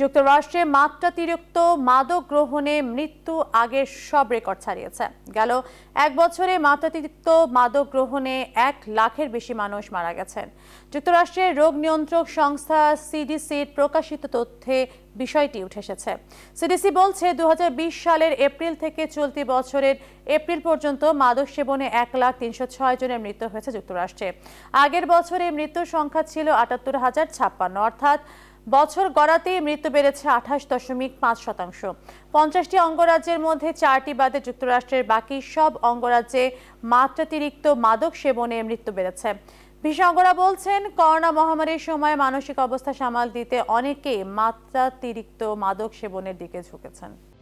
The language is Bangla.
যুক্তরাষ্ট্রে মাত্রাতিরিক্ত মাদক গ্রহণে মৃত্যু আগের সব রেকর্ড ছাড়িয়েছে গেল এক বছরে মাত্রাতিরিক্ত মাদক গ্রহণে এক লাখের বেশি মানুষ মারা গেছেন যুক্তরাষ্ট্রের রোগ নিয়ন্ত্রক সংস্থা সিডিসির প্রকাশিত তথ্যে বিষয়টি উঠে এসেছে সিডিসি বলছে দু সালের এপ্রিল থেকে চলতি বছরের এপ্রিল পর্যন্ত মাদক সেবনে এক লাখ তিনশো ছয় জনের মৃত্যু হয়েছে যুক্তরাষ্ট্রে আগের বছরে মৃত্যুর সংখ্যা ছিল আটাত্তর হাজার ছাপ্পান্ন অর্থাৎ বছর গড়াতেই মৃত্যু বেড়েছে আঠাশ দশমিক পাঁচ শতাংশ পঞ্চাশটি অঙ্গরাজ্যের মধ্যে চারটি বাদে যুক্তরাষ্ট্রের বাকি সব অঙ্গরাজ্যে মাত্রাতিরিক্ত মাদক সেবনে মৃত্যু বেড়েছে বিশেষজ্ঞরা বলছেন করোনা মহামারীর সময় মানসিক অবস্থা সামাল দিতে অনেকেই মাত্রাতিরিক্ত মাদক সেবনের দিকে ঝুঁকেছেন